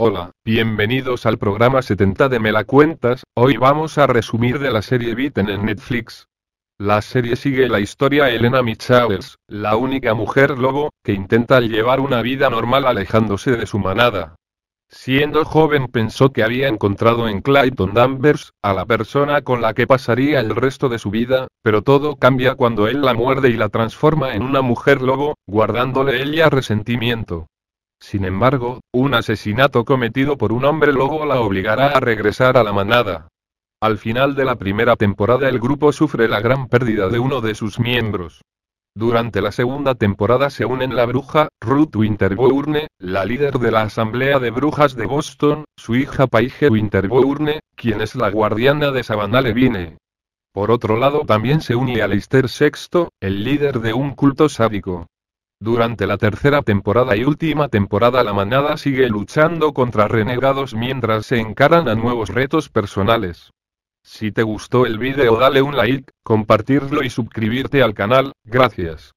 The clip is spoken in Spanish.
Hola, bienvenidos al programa 70 de Me la cuentas, hoy vamos a resumir de la serie Beaten en Netflix. La serie sigue la historia de Elena Michaels, la única mujer lobo, que intenta llevar una vida normal alejándose de su manada. Siendo joven pensó que había encontrado en Clayton Danvers, a la persona con la que pasaría el resto de su vida, pero todo cambia cuando él la muerde y la transforma en una mujer lobo, guardándole ella resentimiento. Sin embargo, un asesinato cometido por un hombre lobo la obligará a regresar a la manada. Al final de la primera temporada el grupo sufre la gran pérdida de uno de sus miembros. Durante la segunda temporada se unen la bruja, Ruth Winterbourne, la líder de la Asamblea de Brujas de Boston, su hija Paige Winterbourne, quien es la guardiana de Savannah Levine. Por otro lado también se une alister VI, el líder de un culto sádico. Durante la tercera temporada y última temporada la manada sigue luchando contra renegados mientras se encaran a nuevos retos personales. Si te gustó el vídeo dale un like, compartirlo y suscribirte al canal, gracias.